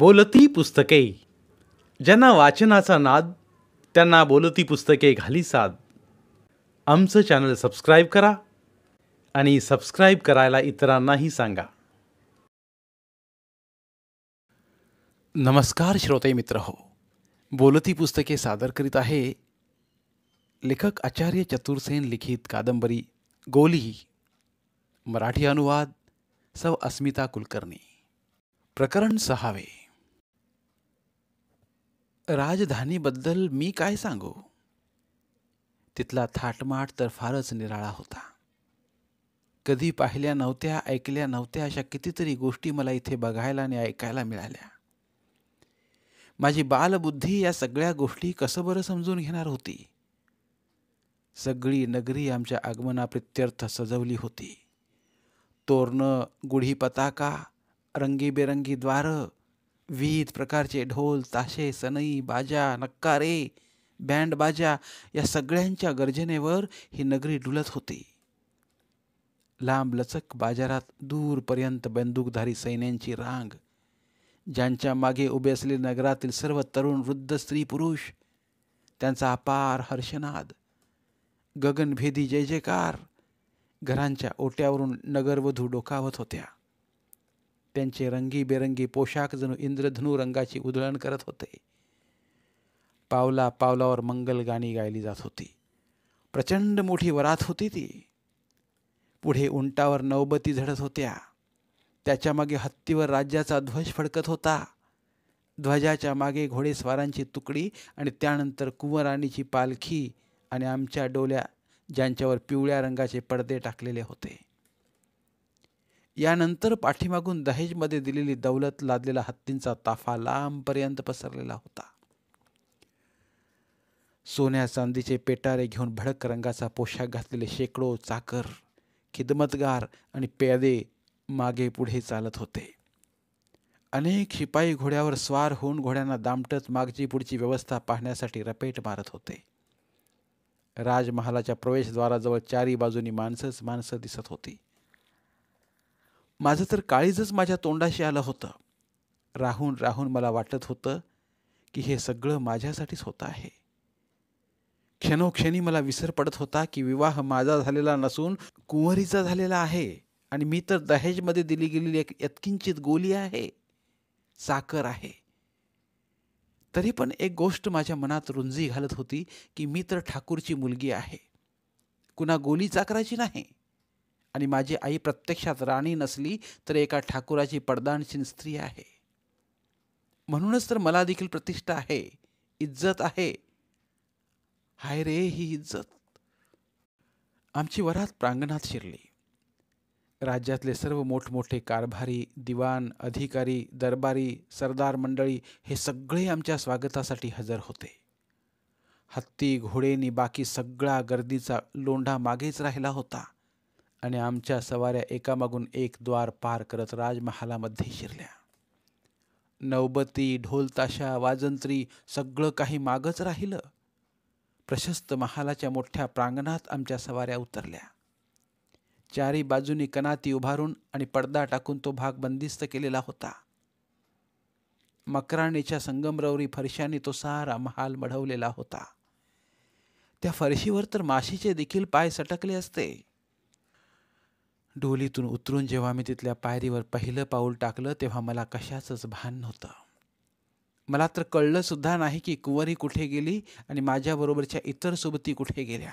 बोलती पुस्तके ज्यांना वाचनाचा नाद त्यांना बोलती पुस्तके घाली साद आमचं चॅनल सबस्क्राईब करा आणि सबस्क्राईब करायला इतरांनाही सांगा नमस्कार श्रोते मित्र हो बोलती पुस्तके सादर करीत आहे लेखक आचार्य चतुर्सेन लिखित कादंबरी गोली मराठी अनुवाद सव अस्मिता कुलकर्णी प्रकरण सहावे राजधानीबद्दल मी काय सांगू तिथला थाटमाट तर फारच निराळा होता कधी पाहिल्या नव्हत्या ऐकल्या नव्हत्या अशा कितीतरी गोष्टी मला इथे बघायला आणि ऐकायला मिळाल्या माझी बालबुद्धी या सगळ्या गोष्टी कसं बरं समजून घेणार होती सगळी नगरी आमच्या आगमनाप्रित्यर्थ सजवली होती तोरणं गुढी पताका रंगीबेरंगी द्वार विविध प्रकारचे ढोल ताशे सनई बाजा नक्कारे बँड बाजा या सगळ्यांच्या गर्जनेवर ही नगरी डुलत होती लांब लचक बाजारात दूरपर्यंत बंदूकधारी सैन्यांची रांग ज्यांच्या मागे उभे असलेले नगरातील सर्व तरुण वृद्ध स्त्री पुरुष त्यांचा अपार हर्षनाद गगनभेदी जय जयकार घरांच्या ओट्यावरून नगरवधू डोकावत होत्या त्यांचे रंगीबेरंगी पोशाख जणू इंद्रधनू रंगाची उधळण करत होते पावला पावलावर मंगल गाणी गायली जात होती प्रचंड मोठी वरात होती ती पुढे उंटावर नवबती झडत होत्या त्याच्यामागे हत्तीवर राज्याचा ध्वज फडकत होता ध्वजाच्या मागे घोडेस्वारांची तुकडी आणि त्यानंतर कुंवराणीची पालखी आणि आमच्या डोल्या ज्यांच्यावर पिवळ्या रंगाचे पडदे टाकलेले होते यानंतर पाठीमागून दहेजमध्ये दिलेली दौलत लादलेला हत्तींचा ताफा लांबपर्यंत पसरलेला होता सोन्या चांदीचे पेटारे घेऊन भडक रंगाचा पोशाख घातलेले शेकडो चाकर खिदमतगार आणि प्यादे मागे पुढे चालत होते अनेक शिपाई घोड्यावर स्वार होऊन घोड्यांना दामटत मागची पुढची व्यवस्था पाहण्यासाठी रपेट मारत होते राजमहालाच्या प्रवेशद्वाराजवळ चारी बाजूनी माणसंच माणसं दिसत होती माझं तर काळीजच माझ्या तोंडाशी आलं होतं राहून राहून मला वाटत होतं की हे सगळं माझ्यासाठीच होतं आहे क्षणोक्षणी मला विसर पडत होता की विवाह माझा झालेला नसून कुंवरीचा झालेला आहे आणि मी तर दहेजमध्ये दिली गेलेली एक यत्किंचित गोली आहे साखर आहे तरी पण एक गोष्ट माझ्या मनात रुंजी घालत होती की मी तर ठाकूरची मुलगी आहे कुणा गोली चाकराची नाही आणि माझी आई प्रत्यक्षात राणी नसली तर एका ठाकुराची पडदानशीन स्त्री आहे म्हणूनच तर मला देखील प्रतिष्ठा आहे इज्जत आहे हाय रे ही इज्जत आमची वरात प्रांगणात शिरली राज्यातले सर्व मोठमोठे कारभारी दिवाण अधिकारी दरबारी सरदार मंडळी हे सगळे आमच्या स्वागतासाठी हजर होते हत्ती घोडेनी बाकी सगळा गर्दीचा लोंढा मागेच राहिला होता आणि आमच्या सवाऱ्या एकामागून एक द्वार पार करत राजमहालामध्ये शिरल्या नवबती ढोलताशा वाजंत्री सगळं काही मागच राहिलं प्रशस्त महालाच्या मोठ्या प्रांगणात आमच्या सवाऱ्या उतरल्या चारी बाजूनी कनाती उभारून आणि पडदा टाकून तो भाग बंदिस्त केलेला होता मकराणीच्या संगमरवरी फरशांनी तो सारा महाल मढवलेला होता त्या फरशीवर तर माशीचे देखील पाय सटकले असते डोलीतून उतरून जेव्हा मी तिथल्या पायरीवर पहिलं पाऊल टाकलं तेव्हा मला कशाचंच भान नव्हतं मला तर कळलंसुद्धा नाही की कुंवरी कुठे गेली आणि माझ्याबरोबरच्या इतर सोबती कुठे गेल्या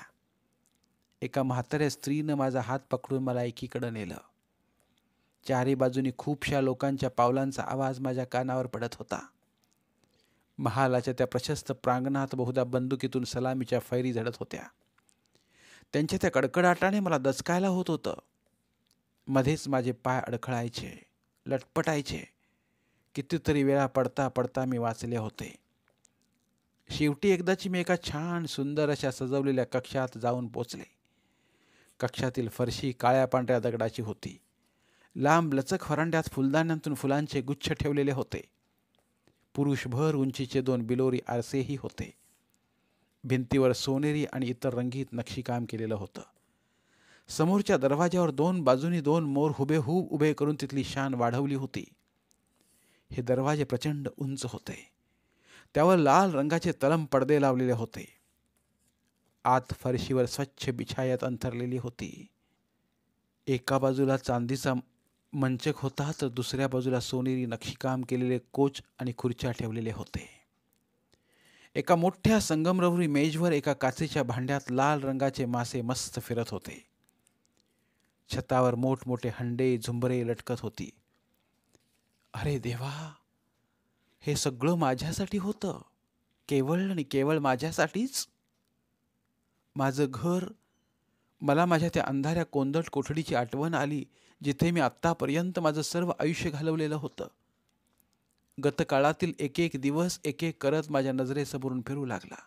एका म्हाताऱ्या स्त्रीनं माझा हात पकडून मला एकीकडं नेलं चारी बाजूनी खूपशा लोकांच्या पावलांचा आवाज माझ्या कानावर पडत होता महालाच्या त्या प्रशस्त प्रांगणात बहुधा बंदुकीतून सलामीच्या फैरी झडत होत्या त्यांच्या त्या कडकडाटाने मला दचकायला होत होतं मध्येच माझे पाय अडखळायचे लटपटायचे कितीतरी वेळा पडता पडता मी वाचले होते शेवटी एकदाची मी एका छान सुंदर अशा सजवलेल्या कक्षात जाऊन पोचले कक्षातील फरशी काळ्या पांढऱ्या दगडाची होती लांब लचक फरांड्यात फुलदाण्यांतून फुलांचे गुच्छ ठेवलेले होते पुरुषभर उंचीचे दोन बिलोरी आरसेही होते भिंतीवर सोनेरी आणि इतर रंगीत नक्षीकाम केलेलं होतं समोरच्या दरवाज्यावर दोन बाजूनी दोन मोर हुबेहूब उभे करून तिथली शान वाढवली होती हे दरवाजे प्रचंड उंच होते त्यावर लाल रंगाचे तलम पडदे लावलेले होते आत फरशीवर स्वच्छ बिछायात अंथरलेली होती एका बाजूला चांदीचा मंचक होता तर दुसऱ्या बाजूला सोनेरी नक्षीकाम केलेले कोच आणि खुर्च्या ठेवलेले होते एका मोठ्या संगमरवरी मेजवर एका काचेच्या भांड्यात लाल रंगाचे मासे मस्त फिरत होते छतावर मोठमोठे हंडे झुंबरे लटकत होती अरे देवा हे सगळं माझ्यासाठी होतं केवळ आणि केवळ माझ्यासाठीच माझं घर मला माझ्या त्या अंधाऱ्या कोंदट कोठडीची आठवण आली जिथे मी आत्तापर्यंत माझं सर्व आयुष्य घालवलेलं होतं गतकाळातील एक एक दिवस एक एक करत माझ्या नजरेसमोरून फिरू लागला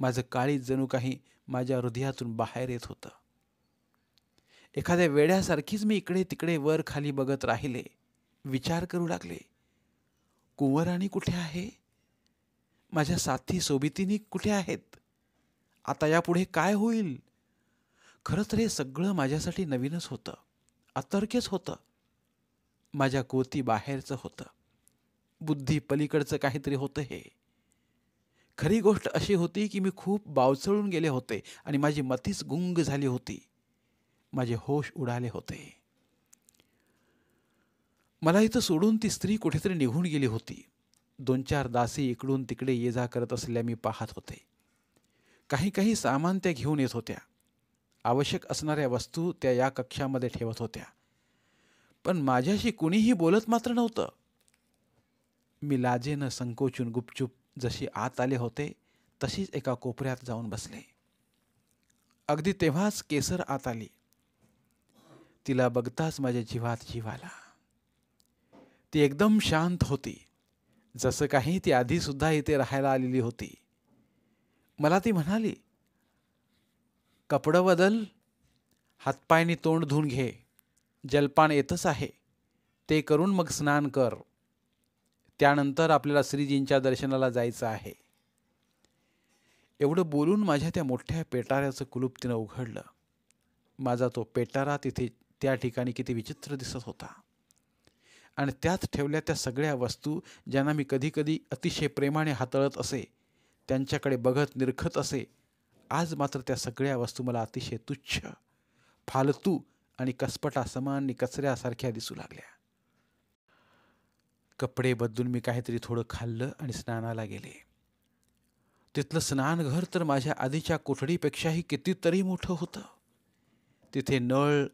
माझं काळीच जणू काही माझ्या हृदयातून बाहेर येत होतं एखाद्या वेड्यासारखीच मी इकडे तिकडे वर खाली बघत राहिले विचार करू लागले कुंवराणी कुठे आहे माझ्या साथी सोबितीनी कुठे आहेत आता यापुढे काय होईल खरं तर हे सगळं माझ्यासाठी नवीनच होतं अतर्क्यच होतं माझ्या कोती बाहेरचं होतं बुद्धी पलीकडचं काहीतरी होतं हे खरी गोष्ट अशी होती की मी खूप बावचळून गेले होते आणि माझी मतीच गुंग झाली होती माझे होश उडाले होते मला इथं सोडून ती स्त्री कुठेतरी निघून गेली होती दोन चार दासी इकडून तिकडे ये जा करत असल्या मी पाहत होते काही काही सामान त्या घेऊन येत होत्या आवश्यक असणाऱ्या वस्तू त्या या कक्षामध्ये ठेवत होत्या पण माझ्याशी कुणीही बोलत मात्र नव्हतं मी लाजेनं संकोचून गुपचूप जशी आत आले होते तशीच एका कोपऱ्यात जाऊन बसले अगदी तेव्हाच केसर आत आली तिला बघताच माझ्या जीवात जीव आला ती एकदम शांत होती जसं काही ती आधीसुद्धा इथे राहायला आलेली होती मला ती म्हणाली कपडं बदल हातपायनी तोंड धुवून घे जलपान येतच आहे ते करून मग स्नान कर त्यानंतर आपल्याला श्रीजींच्या दर्शनाला जायचं आहे एवढं बोलून माझ्या त्या मोठ्या पेटाऱ्याचं कुलूप तिनं उघडलं माझा तो पेटारा तिथे त्या ठिकाणी किती विचित्र दिसत होता आणि त्यात ठेवल्या त्या सगळ्या वस्तू ज्यांना मी कधीकधी अतिशय प्रेमाने हाताळत असे त्यांच्याकडे बघत निरखत असे आज मात्र त्या सगळ्या वस्तू मला अतिशय तुच्छ फालतू आणि कसपटा समान कचऱ्यासारख्या दिसू लागल्या कपडे बदलून मी काहीतरी थोडं खाल्लं आणि स्नानाला गेले तिथलं स्नानघर तर माझ्या आधीच्या कोठडीपेक्षाही कितीतरी मोठं होतं तिथे नळ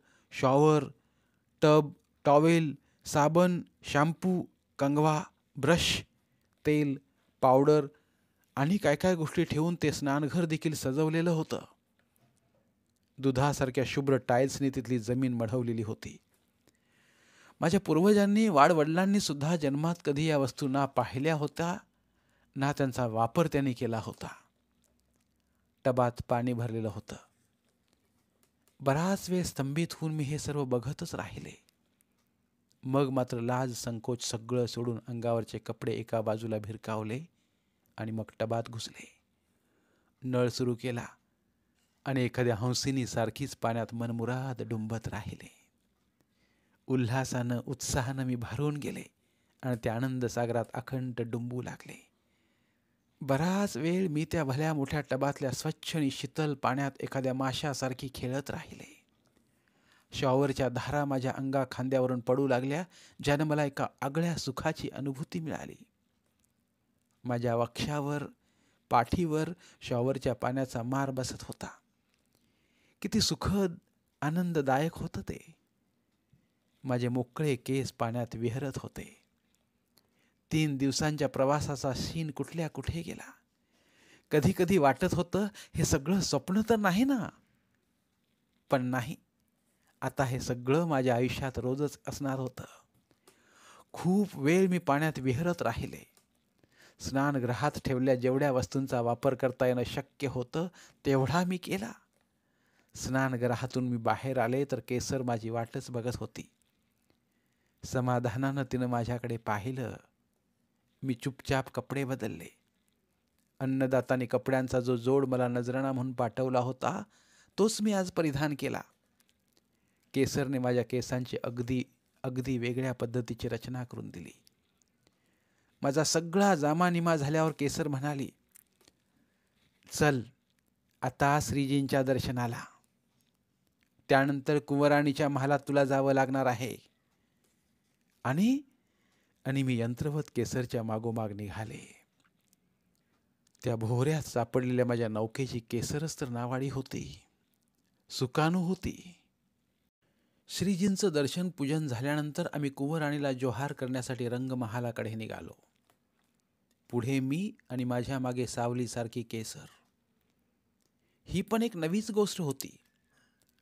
शॉवर टब टॉवेल साबण शॅम्पू कंगवा ब्रश तेल पावडर आणि काय काय गोष्टी ठेवून ते स्नानघर देखील सजवलेलं होतं दुधासारख्या शुभ्र टाईल्सने तिथली जमीन मढवलेली होती माझ्या पूर्वजांनी वाडवडिलांनी सुद्धा जन्मात कधी या वस्तू ना पाहिल्या होत्या ना त्यांचा वापर त्यांनी केला होता टबात पाणी भरलेलं होतं बराच वेळ स्तंभित होऊन मी हे सर्व बघतच राहिले मग मात्र लाज संकोच सगळं सोडून अंगावरचे कपडे एका बाजूला भिरकावले आणि मग टबात घुसले नळ सुरू केला आणि एखाद्या हंसिनी सारखीच पाण्यात मनमुराद डुंबत राहिले उल्हासानं उत्साहानं मी भारून गेले आणि त्या आनंद सागरात अखंड डुंबू लागले बराच वेळ मी त्या भल्या मोठ्या टबातल्या स्वच्छ आणि शीतल पाण्यात एखाद्या माशासारखी खेळत राहिले शॉवरच्या धारा माझ्या अंगा खांद्यावरून पडू लागल्या ज्यानं मला एका आगळ्या सुखाची अनुभूती मिळाली माझ्या वक्षावर पाठीवर शॉवरच्या पाण्याचा मार बसत होता किती सुखद आनंददायक होतं ते माझे मोकळे केस पाण्यात विहरत होते तीन दिवसांच्या प्रवासाचा शीन कुठल्या कुठे गेला कधी कधी वाटत होतं हे सगळं स्वप्न तर नाही ना पण नाही आता हे सगळं माझ्या आयुष्यात रोजच असणार होतं खूप वेळ मी पाण्यात विहरत राहिले स्नानगृहात ठेवल्या जेवढ्या वस्तूंचा वापर करता येणं शक्य होतं तेवढा मी केला स्नानगृहातून मी बाहेर आले तर केसर माझी वाटच बघत होती समाधानानं तिनं माझ्याकडे पाहिलं मी चुपचाप कपडे बदलले अन्नदाताने कपड्यांचा जो जोड मला नजराणा म्हणून पाठवला होता तोच मी आज परिधान केला केसरने माझ्या केसांची अगदी अगदी वेगळ्या पद्धतीची रचना करून दिली माझा सगळा जामानिमा झाल्यावर केसर म्हणाली चल आता श्रीजींच्या दर्शनाला त्यानंतर कुंवराणीच्या महालात तुला जावं लागणार आहे आणि आणि मी यंत्रवत केसरच्या मागोमाग निघाले त्या भोऱ्यात सापडलेल्या माझ्या नौकेची केसरच तर नावाडी होती सुकाणू होती श्रीजींचं दर्शन पूजन झाल्यानंतर आम्ही कुंवराणीला जोहार करण्यासाठी रंगमहालाकडे निघालो पुढे मी आणि माझ्या मागे सावलीसारखी केसर ही पण एक नवीच गोष्ट होती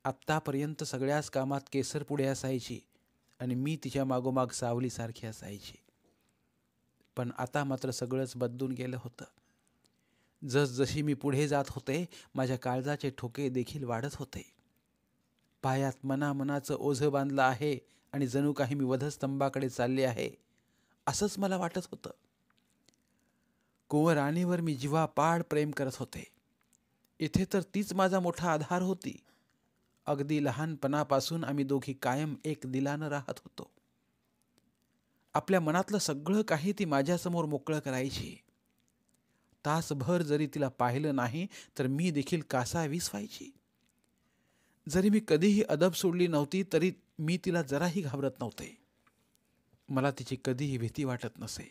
आत्तापर्यंत सगळ्याच कामात केसर पुढे असायची आणि मी तिच्या मागोमाग सावलीसारखी असायची पण आता मात्र सगळंच बदलून गेलं होतं जसजशी मी पुढे जात होते माझ्या काळजाचे ठोके देखील वाढत होते पायात मनामनाचं ओझं बांधलं आहे आणि जणू काही मी वधस्तंभाकडे चालले आहे असंच मला वाटत होतं कुंवर मी जीवापाड प्रेम करत होते इथे तर तीच माझा मोठा आधार होती अगदी लहानपणापासून आम्ही दोघी कायम एक दिलानं राहत होतो आपल्या मनातलं सगळं काही ती माझ्यासमोर मोकळं करायची तासभर जरी तिला पाहिलं नाही तर मी देखील कासावीस व्हायची जरी मी कधीही अदब सोडली नव्हती तरी मी तिला जराही घाबरत नव्हते मला तिची कधीही भीती वाटत नसे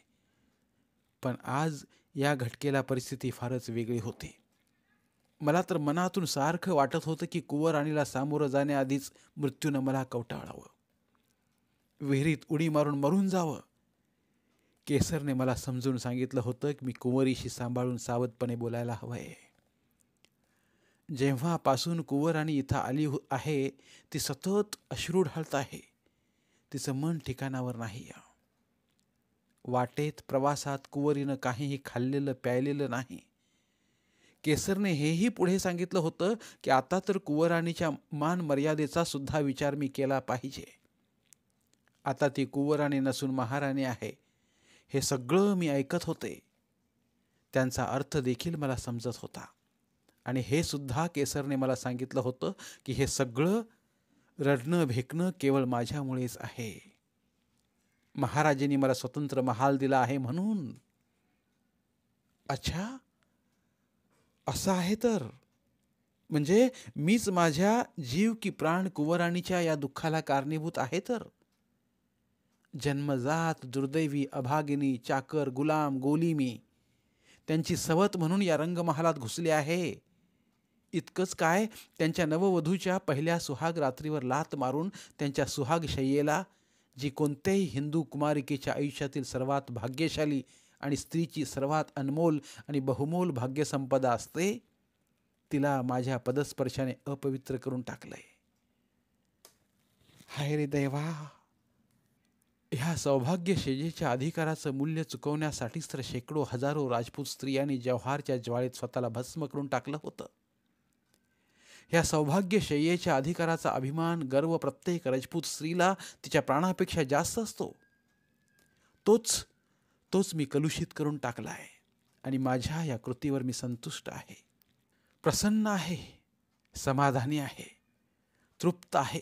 पण आज या घटकेला परिस्थिती फारच वेगळी होती मला तर मनातून सारखं वाटत होतं की कुवर सामोरं जाण्याआधीच मृत्यूनं मला कवटाळावं विहिरीत उडी मारून मरून जावं केसरने मला समजून सांगितलं होतं की मी कुंवरीशी सांभाळून सावधपणे बोलायला हवं आहे जेव्हापासून कुवर इथं आली आहे ती सतत अश्रूढ हळत आहे तिचं मन ठिकाणावर नाही वाटेत प्रवासात कुंवरीनं काहीही खाल्लेलं प्यायलेलं नाही केसरने हेही पुढे सांगितलं होतं की आता तर कुवराणीच्या मान मर्यादेचा सुद्धा विचार मी केला पाहिजे आता ती कुवराणी नसून महाराणी आहे हे सगळं मी ऐकत होते त्यांचा अर्थ देखील मला समजत होता आणि हे सुद्धा केसरने मला सांगितलं होतं की हे सगळं रडणं भेकणं केवळ माझ्यामुळेच आहे महाराजांनी मला स्वतंत्र महाल दिला आहे म्हणून अच्छा असं आहे तर म्हणजे मीच माझ्या जीव की प्राण कुवराणीच्या या दुःखाला कारणीभूत आहे तर जन्मजात दुर्दैवी अभागिनी चाकर गुलाम मी त्यांची सवत म्हणून या रंगमहालात घुसले आहे इतकंच काय त्यांच्या नववधूच्या पहिल्या सुहाग रात्रीवर लात मारून त्यांच्या सुहाग शय्येला जी कोणत्याही हिंदू कुमारिकेच्या आयुष्यातील सर्वात भाग्यशाली आणि स्त्रीची सर्वात अनमोल आणि बहुमोल भाग्यसंपदा असते तिला माझ्या पदस्पर्शाने अपवित्र करून टाकलंय हाय रे देवा ह्या सौभाग्य शेजेच्या अधिकाराचं मूल्य चुकवण्यासाठीच तर शेकडो हजारो राजपूत स्त्रियांनी जव्हारच्या ज्वाळेत स्वतःला भस्म करून टाकलं होतं ह्या सौभाग्य शय्येच्या अधिकाराचा अभिमान गर्व प्रत्येक राजपूत स्त्रीला तिच्या प्राणापेक्षा जास्त असतो तोच तोच मी कलुषित करून टाकला आहे आणि माझ्या या कृतीवर मी संतुष्ट आहे प्रसन्न आहे समाधानी आहे तृप्त आहे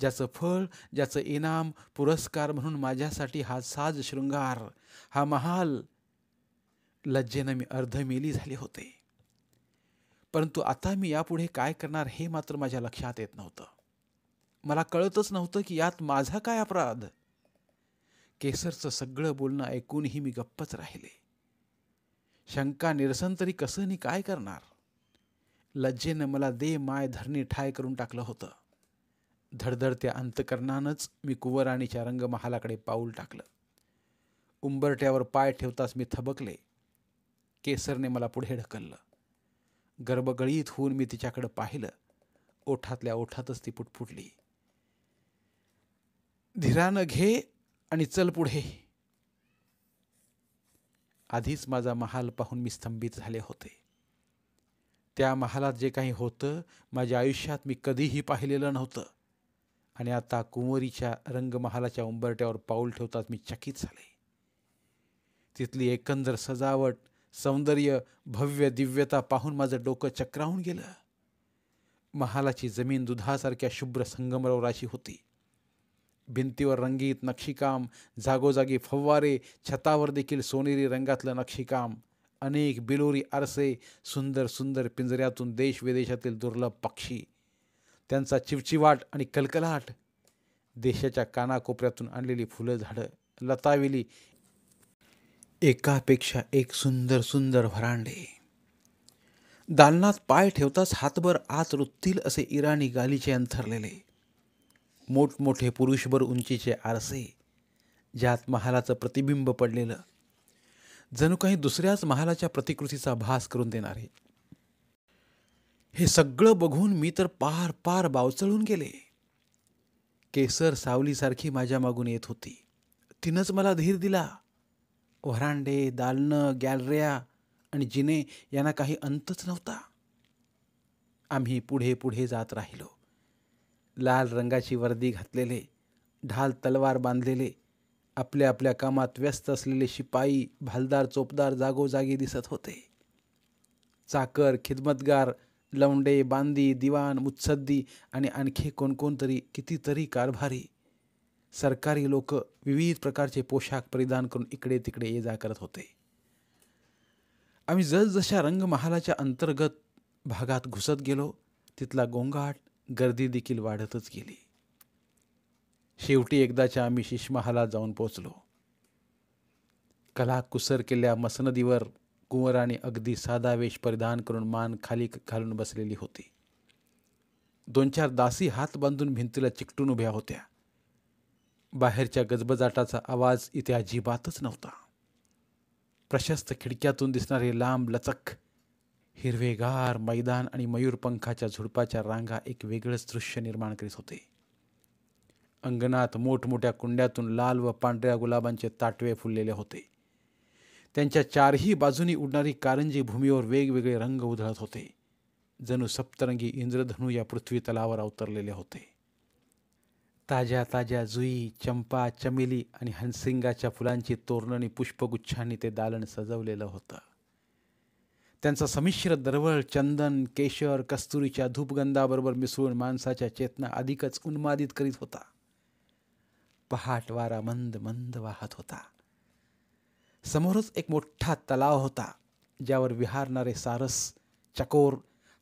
ज्याचं फळ ज्याचं इनाम पुरस्कार म्हणून माझ्यासाठी हा साज शृंगार हा महाल लज्जेनं मी अर्धमेली झाले होते परंतु आता मी यापुढे काय करणार हे मात्र माझ्या लक्षात येत नव्हतं मला कळतच नव्हतं की यात माझा काय अपराध केसरचं सगळं बोलणं ऐकूनही मी गप्पच राहिले शंका निरसन तरी कसं नी काय करणार लज्जेनं मला दे माय धरणी ठाय करून टाकलं होतं धडधडत्या अंतकरणानंच मी कुवराणीच्या रंगमहालाकडे पाऊल टाकलं उंबरट्यावर पाय ठेवताच मी थबकले केसरने मला पुढे ढकललं गर्भगळीत होऊन मी तिच्याकडं पाहिलं ओठातल्या ओठातच ती पुटपुटली धीरानं घे आणि चल पुढे आधीच माझा महाल पाहून मी स्तंभित झाले होते त्या महालात जे काही होतं माझ्या आयुष्यात मी कधीही पाहिलेलं नव्हतं आणि आता कुंवरीच्या रंगमहालाच्या उंबरट्यावर पाऊल ठेवताच मी चकित झाले तिथली एकंदर सजावट सौंदर्य भव्य दिव्यता पाहून माझं डोकं चक्रावून गेलं महालाची जमीन दुधासारख्या शुभ्र संगमरवराशी होती भिंतीवर रंगीत नक्षीकाम जागोजागी फव्वारे छतावर देखील सोनेरी रंगातलं नक्षीकाम अनेक बिलोरी आरसे सुंदर सुंदर पिंजऱ्यातून देश विदेशातील दुर्लभ पक्षी त्यांचा चिवचिवाट आणि कलकलाट देशाच्या कानाकोपऱ्यातून आणलेली फुलं झाडं लतावेली एकापेक्षा एक सुंदर सुंदर भरांडे दालनात पाय ठेवताच हातभर आत रुततील असे इराणी गालीचे अंथरलेले मोठमोठे पुरुषभर उंचीचे आरसे ज्यात महालाचं प्रतिबिंब पडलेलं जणू काही दुसऱ्याच महालाच्या प्रतिकृतीचा भास करून देणारे हे सगळं बघून मी तर पार पार बावचळून गेले केसर सावलीसारखी माझ्या मागून येत होती तिनंच मला धीर दिला वरांडे दालनं गॅलऱ्या आणि जिने यांना काही अंतच नव्हता आम्ही पुढे पुढे जात राहिलो लाल रंगाची वर्दी घातलेले ढाल तलवार बांधलेले आपल्या आपल्या कामात व्यस्त असलेले शिपाई भालदार चोपदार जागोजागी दिसत होते चाकर खिदमतगार लवंडे बांदी दिवाण मुत्सद्दी आणि आणखी कोणकोणतरी कितीतरी कारभारी सरकारी लोक विविध प्रकारचे पोशाख परिधान करून इकडे तिकडे ये जा करत होते आम्ही जसजशा रंगमहालाच्या अंतर्गत भागात घुसत गेलो तिथला गोंगाट गर्दी देखील वाढतच गेली शेवटी एकदाच्या आम्ही शिशमहाला जाऊन पोचलो कुसर केल्या मसनदीवर कुंवराने अगदी साधा वेश परिधान करून मान खाली घालून बसलेली होती दोन चार दासी हात बांधून भिंतीला चिकटून उभ्या होत्या बाहेरच्या गजबजाटाचा आवाज इथे अजिबातच नव्हता प्रशस्त खिडक्यातून दिसणारे लांब लचक हिरवेगार मैदान आणि मयूरपंखाच्या झुडपाच्या रांगा एक वेगळंच दृश्य निर्माण करीत होते अंगणात मोठमोठ्या कुंड्यातून लाल व पांढऱ्या गुलाबांचे ताटवे फुललेले होते त्यांच्या चारही बाजूनी उडणारी कारंजी भूमीवर वेगवेगळे रंग उधळत होते जणू सप्तरंगी इंद्रधनू या पृथ्वी तलावर अवतरलेले होते ताज्या ताज्या जुई चंपा चमेली आणि हनसिंगाच्या फुलांची आणि पुष्पगुच्छांनी ते दालन सजवलेलं होतं त्यांचा समिश्र दरवळ चंदन केशर कस्तुरीच्या धूपगंधाबरोबर मिसळून माणसाच्या चेतना अधिकच उन्मादित करीत होता पहाट वारा मंद मंद वाहत होता समोरच एक मोठा तलाव होता ज्यावर विहारणारे सारस चकोर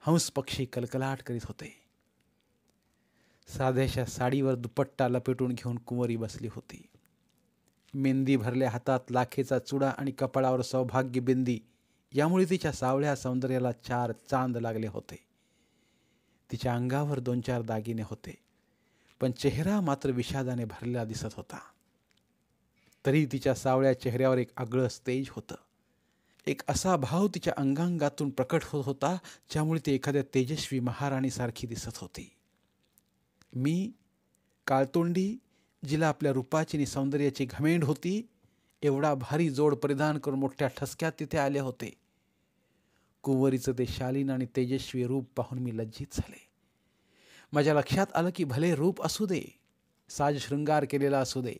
हंस पक्षी कलकलाट करीत होते साध्याशा साडीवर दुपट्टा लपेटून घेऊन कुंवरी बसली होती मेंदी भरल्या हातात लाखेचा चुडा आणि कपाळावर सौभाग्य बिंदी यामुळे तिच्या सावळ्या सौंदर्याला चार चांद लागले होते तिच्या अंगावर दोन चार दागिने होते पण चेहरा मात्र विषादाने भरलेला दिसत होता तरी तिच्या सावळ्या चेहऱ्यावर एक आगळं स्तेज होतं एक असा भाव तिच्या अंगांगातून प्रकट होत होता ज्यामुळे ती एखाद्या तेजस्वी महाराणीसारखी दिसत होती मी काळतोंडी जिला आपल्या रूपाची आणि सौंदर्याची घमेंड होती एवढा भारी जोड परिधान करून मोठ्या ठसक्यात तिथे आले होते कुंवरीचं ते शालीन आणि तेजस्वी रूप पाहून मी लज्जित झाले माझ्या लक्षात आलं की भले रूप असू दे साज शृंगार केलेला असू दे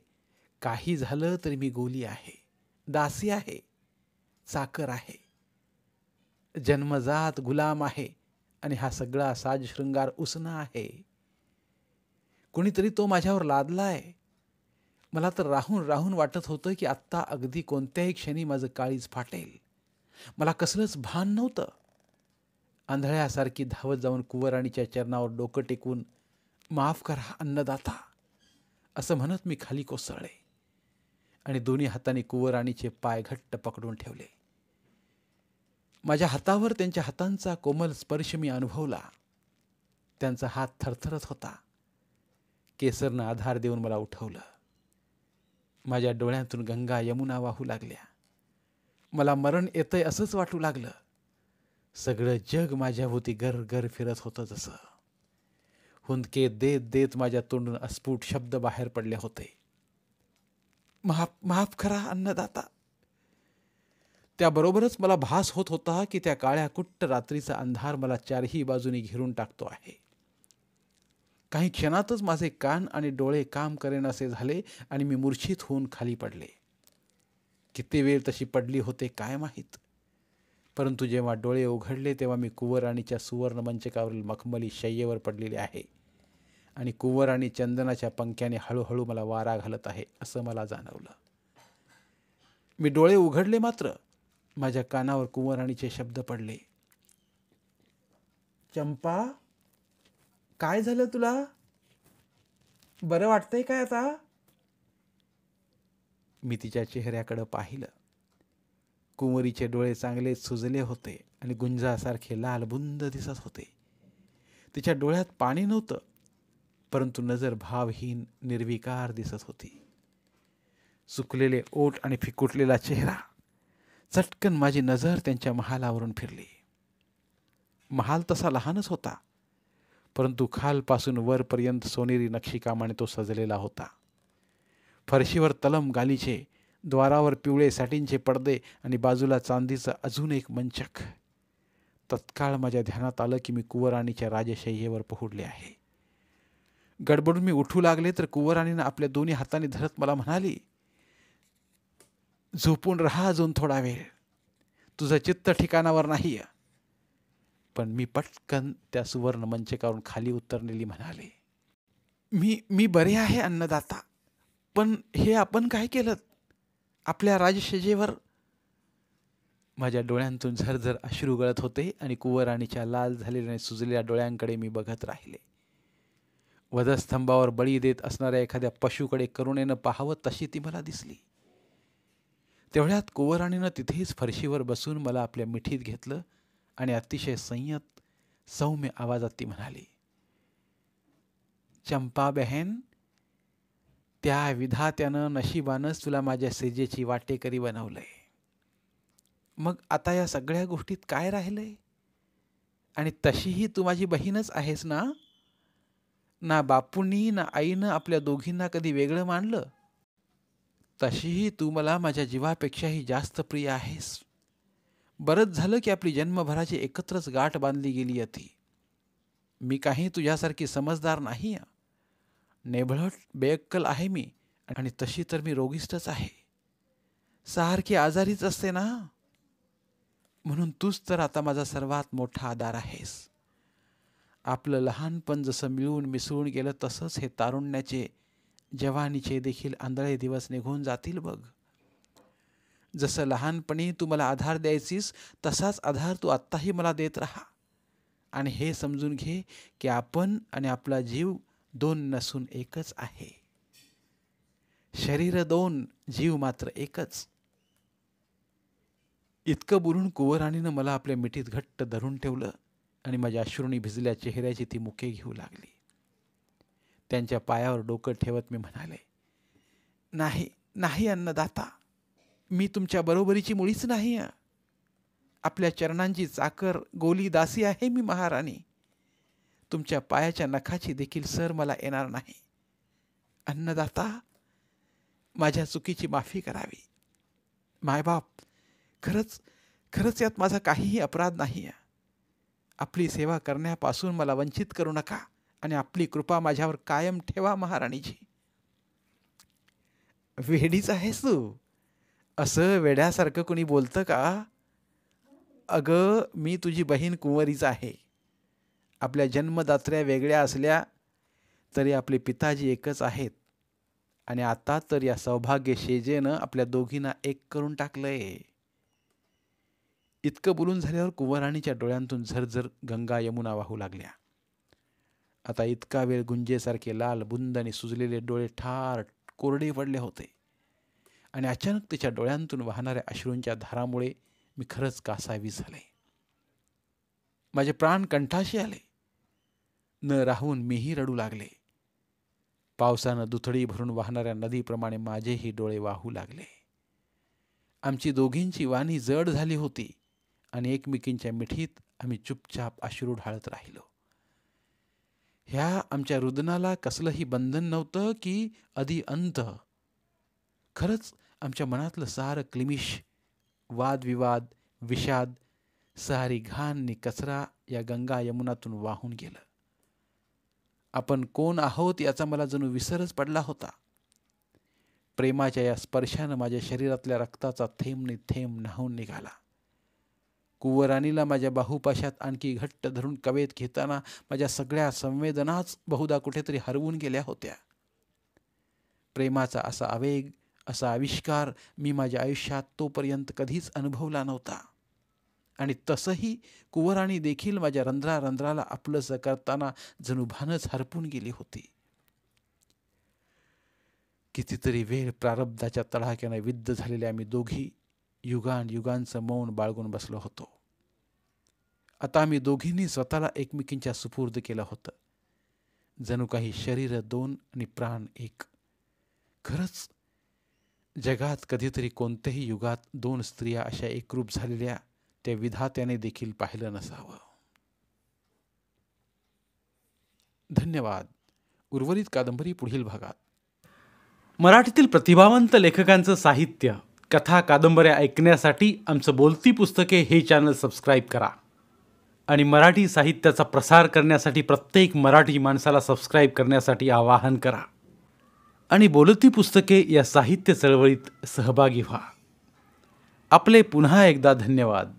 काही झालं तरी मी गोली आहे दासी आहे चाकर आहे जन्मजात गुलाम आहे आणि हा सगळा साज शृंगार उसना आहे कुणीतरी तो माझ्यावर लादला आहे मला तर राहून राहून वाटत होतं की आत्ता अगदी कोणत्याही क्षणी माझं काळीज फाटेल मला कसलंच भान नव्हतं आंधळ्यासारखी धावत जाऊन कुवराणीच्या चरणावर डोकं टेकून माफ करा अन्नदाता असं म्हणत मी खाली कोसळले आणि दोन्ही हाताने कुवराणीचे पाय घट्ट पकडून ठेवले माझ्या हातावर त्यांच्या हातांचा कोमल स्पर्श मी अनुभवला त्यांचा हात थरथरत होता केसरनं आधार देऊन मला उठवलं माझ्या डोळ्यातून गंगा यमुना वाहू लागल्या मला मरण येतंय असंच वाटू लागलं सगळं जग माझ्याभोवती घर घर फिरत होतं जसं हुंदके देत देत माझ्या तोंडून अस्फुट शब्द बाहेर पडले होते माफ माफ खरा अन्नदाता त्याबरोबरच मला भास होत होता की त्या काळ्या कुट्ट रात्रीचा अंधार मला चारही बाजूनी घेरून टाकतो आहे काही क्षणातच माझे कान आणि डोळे काम करेन असे झाले आणि मी मूर्छित होऊन खाली पडले किती वेळ तशी पडली होते काय माहीत परंतु जेव्हा डोळे उघडले तेव्हा मी सुवर्ण मंचकावरील मखमली शय्येवर पडलेली आहे आणि कुंवरानी चंदनाच्या पंख्याने हळूहळू मला वारा घालत आहे असं मला जाणवलं मी डोळे उघडले मात्र माझ्या कानावर कुवराणीचे शब्द पडले चंपा काय झालं तुला बरं वाटतंय काय आता मी तिच्या चेहऱ्याकडं पाहिलं कुंवरीचे डोळे चांगले सुजले होते आणि गुंजासारखे लालबुंद दिसत होते तिच्या डोळ्यात पाणी नव्हतं परंतु नजर भावहीन निर्विकार दिसत होती सुकलेले ओट आणि फिकुटलेला चेहरा चटकन माझी नजर त्यांच्या महालावरून फिरली महाल तसा लहानच होता परंतु खालपासून वरपर्यंत सोनेरी नक्षीकामाने तो सजलेला होता फरशीवर तलम गालीचे द्वारावर पिवळे साठींचे पडदे आणि बाजूला चांदीचं अजून एक मंचक तत्काळ माझ्या ध्यानात आलं की मी कुवराणीच्या राजशय्येवर पोहोडले आहे गडबडून मी उठू लागले तर कुवराणीनं आपल्या दोन्ही हाताने धरत मला म्हणाली झोपून राहा अजून थोडा वेळ तुझं चित्त ठिकाणावर नाही आहे पण मी पटकन त्या सुवर्ण मंचकावरून खाली उतरलेली म्हणाले मी मी बरे आहे अन्नदाता पण हे आपण काय केलं आपल्या राजशेजेवर माझ्या डोळ्यांतून झरझर अश्रू गळत होते आणि कुवराणीच्या लाल झालेल्या आणि सुजलेल्या डोळ्यांकडे मी बघत राहिले वधस्तंभावर बळी देत असणाऱ्या एखाद्या पशुकडे करुणेनं पाहावं तशी ती मला दिसली तेवढ्यात कुवराणीनं तिथेच फरशीवर बसून मला आपल्या मिठीत घेतलं आणि अतिशय संयत सौम्य आवाजात ती म्हणाली चंपा बहन त्या विधात्यानं नशिबानंच तुला माझ्या सेजेची वाटेकरी बनवलंय मग आता या सगळ्या गोष्टीत काय राहिलंय आणि तशीही तू माझी बहीणच आहेस ना ना बापूंनी ना आईनं आपल्या दोघींना कधी वेगळं मानलं तशीही तू मला माझ्या जीवापेक्षाही जास्त प्रिय आहेस बरंच झालं की आपली जन्मभराची एकत्रच गाठ बांधली गेली होती मी काही तुझ्यासारखी समजदार नाही नेभळट बेअक्कल आहे मी आणि तशी तर मी रोगीष्टच आहे सारखी आजारीच असते ना म्हणून तूच तर आता माझा सर्वात मोठा आधार आहेस आपलं लहानपण जसं मिळून मिसळून गेलं तसंच हे तारुण्याचे जवानीचे देखील आंधळे दिवस निघून जातील बघ जसं लहानपणी तू मला आधार द्यायचीस तसाच आधार तू आत्ताही मला देत राहा आणि हे समजून घे की आपण आणि आपला जीव दोन नसून एकच आहे शरीर दोन जीव मात्र एकच इतकं बोलून कुंवरानीनं मला आपल्या मिठीत घट्ट धरून ठेवलं आणि माझ्या अश्रुणी भिजल्या चेहऱ्याची ती मुके घेऊ लागली त्यांच्या पायावर डोकं ठेवत मी म्हणाले नाही नाही अन्नदाता मी तुमच्या बरोबरीची मुळीच नाही आपल्या चरणांची चाकर गोली दासी आहे मी महाराणी तुमच्या पायाच्या नखाची देखील सर मला येणार नाही अन्नदाता माझ्या चुकीची माफी करावी मायबाप खरंच खरंच यात माझा काहीही अपराध नाही आपली सेवा करण्यापासून मला वंचित करू नका आणि आपली कृपा माझ्यावर कायम ठेवा महाराणीची वेडीच आहेस तू असं वेड्यासारखं कुणी बोलतं का अगं मी तुझी बहीण कुंवरीच आहे आपल्या जन्मदात्र्या वेगळ्या असल्या तरी आपले पिताजी एकच आहेत आणि आता तर या सौभाग्य शेजेनं आपल्या दोघींना एक करून टाकलंय इतकं बोलून झाल्यावर कुंवराणीच्या डोळ्यांतून झरझर गंगा यमुना वाहू लागल्या आता इतका वेळ गुंजेसारखे लाल बुंद आणि सुजलेले डोळे ठार कोरडे पडले होते आणि अचानक तिच्या डोळ्यांतून वाहणाऱ्या अश्रूंच्या धारामुळे मी खरंच कासावी झाले माझे प्राण कंठाशी आले न राहून मीही रडू लागले पावसानं दुथडी भरून वाहणाऱ्या नदीप्रमाणे माझेही डोळे वाहू लागले आमची दोघींची वाणी जड झाली होती आणि एकमेकींच्या मिठीत आम्ही चुपचाप अश्रू ढाळत राहिलो ह्या आमच्या रुदनाला कसलंही बंधन नव्हतं की आधी अंत खरंच आमच्या मनातलं सारं क्लिमिश वादविवाद विषाद सारी नि कचरा या गंगा यमुनातून वाहून गेलं आपण कोण आहोत याचा मला जणू विसरच पडला होता प्रेमाच्या या स्पर्शानं माझ्या शरीरातल्या रक्ताचा थेंबने थेंब न्हावून निघाला कुवराणीला माझ्या बाहुपाशात आणखी घट्ट धरून कवेत घेताना माझ्या सगळ्या संवेदनाच बहुदा कुठेतरी हरवून गेल्या होत्या प्रेमाचा असा आवेग असा आविष्कार मी माझ्या आयुष्यात तोपर्यंत कधीच अनुभवला नव्हता आणि तसंही कुवराणी देखील माझ्या रंध्रा रंध्राला आपलंसं करताना भानच हरपून गेली होती कितीतरी वेळ प्रारब्धाच्या तडाख्याने विद्ध झालेले आम्ही दोघी युगान युगांचं मौन बाळगून बसलो होतो आता आम्ही दोघींनी स्वतःला एकमेकींच्या सुपूर्द केलं होतं जणू काही शरीर दोन आणि प्राण एक खरंच जगात कधीतरी कोणत्याही युगात दोन स्त्रिया अशा एकरूप झालेल्या त्या विधात्याने देखील पाहिलं नसावं धन्यवाद उर्वरित कादंबरी पुढील भागात मराठीतील प्रतिभावंत लेखकांचं साहित्य कथा कादंबऱ्या ऐकण्यासाठी आमचं बोलती पुस्तके हे चॅनल सबस्क्राईब करा आणि मराठी साहित्याचा प्रसार करण्यासाठी प्रत्येक मराठी माणसाला सबस्क्राईब करण्यासाठी आवाहन करा आणि बोलती पुस्तके या साहित्य चळवळीत सहभागी व्हा आपले पुन्हा एकदा धन्यवाद